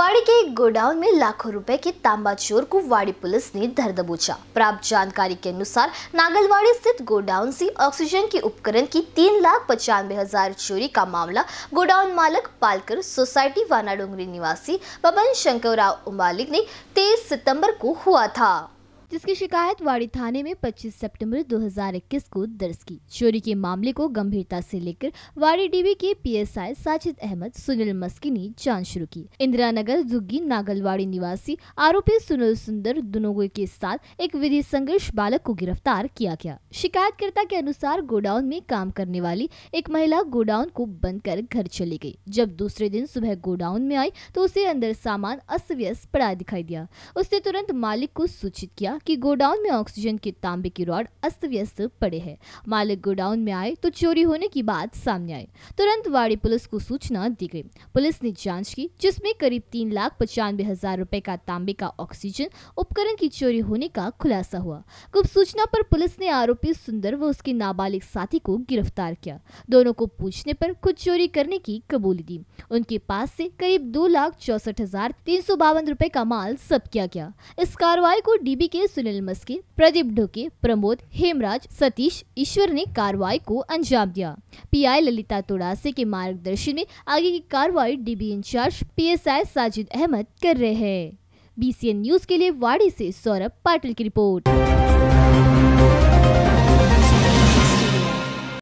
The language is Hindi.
कुवाड़ी के एक गोडाउन में लाखों रुपए के तांबा चोर को वाड़ी पुलिस ने धर दबोचा प्राप्त जानकारी के अनुसार नागलवाड़ी स्थित गोडाउन से ऑक्सीजन के उपकरण की तीन लाख पचानवे हजार चोरी का मामला गोडाउन मालक पालकर सोसाइटी वाना डोंगरी निवासी बबन शंकर राव उमालिक ने तेईस सितम्बर को हुआ था जिसकी शिकायत वाड़ी थाने में 25 सितंबर 2021 को दर्ज की चोरी के मामले को गंभीरता से लेकर वाड़ी डीबी के पीएसआई साजिद अहमद सुनील मस्की ने जांच शुरू की इंदिरा नगर जुग्गी नागलवाड़ी निवासी आरोपी सुनील सुंदर दोनों के साथ एक विधि संघर्ष बालक को गिरफ्तार किया गया शिकायतकर्ता के अनुसार गोडाउन में काम करने वाली एक महिला गोडाउन को बंद कर घर चली गयी जब दूसरे दिन सुबह गोडाउन में आई तो उसे अंदर सामान अस्त व्यस्त पड़ा दिखाई दिया उसने तुरंत मालिक को सूचित किया कि गोडाउन में ऑक्सीजन के तांबे की रॉड अस्त व्यस्त पड़े हैं मालिक गोडाउन में आए तो चोरी होने की बात सामने आई तुरंत वाड़ी पुलिस को सूचना दी गई पुलिस ने जांच की जिसमें करीब तीन लाख पचानवे हजार रुपए का तांबे का ऑक्सीजन उपकरण की चोरी होने का खुलासा हुआ गुप्त सूचना पर पुलिस ने आरोपी सुंदर व उसके नाबालिग साथी को गिरफ्तार किया दोनों को पूछने पर खुद चोरी करने की कबूली दी उनके पास से करीब दो लाख चौसठ हजार तीन सौ बावन रुपए का माल जब्त किया गया इस कार्रवाई को डीबी के सुनील मस्की प्रदीप ढोके प्रमोद हेमराज सतीश ईश्वर ने कार्रवाई को अंजाम दिया पीआई ललिता तोड़ासे के मार्गदर्शन में आगे की कार्रवाई DB incharge PSI Sajid Ahmed कर रहे हैं बीसीएन न्यूज के लिए वाड़ी से सौरभ पाटिल की रिपोर्ट